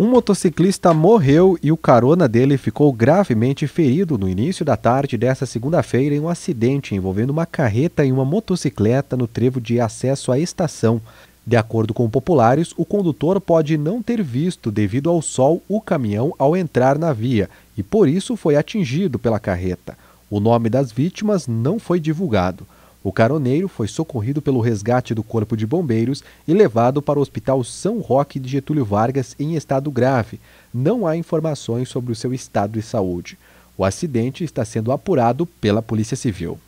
Um motociclista morreu e o carona dele ficou gravemente ferido no início da tarde desta segunda-feira em um acidente envolvendo uma carreta e uma motocicleta no trevo de acesso à estação. De acordo com populares, o condutor pode não ter visto, devido ao sol, o caminhão ao entrar na via e por isso foi atingido pela carreta. O nome das vítimas não foi divulgado. O caroneiro foi socorrido pelo resgate do Corpo de Bombeiros e levado para o Hospital São Roque de Getúlio Vargas em estado grave. Não há informações sobre o seu estado de saúde. O acidente está sendo apurado pela Polícia Civil.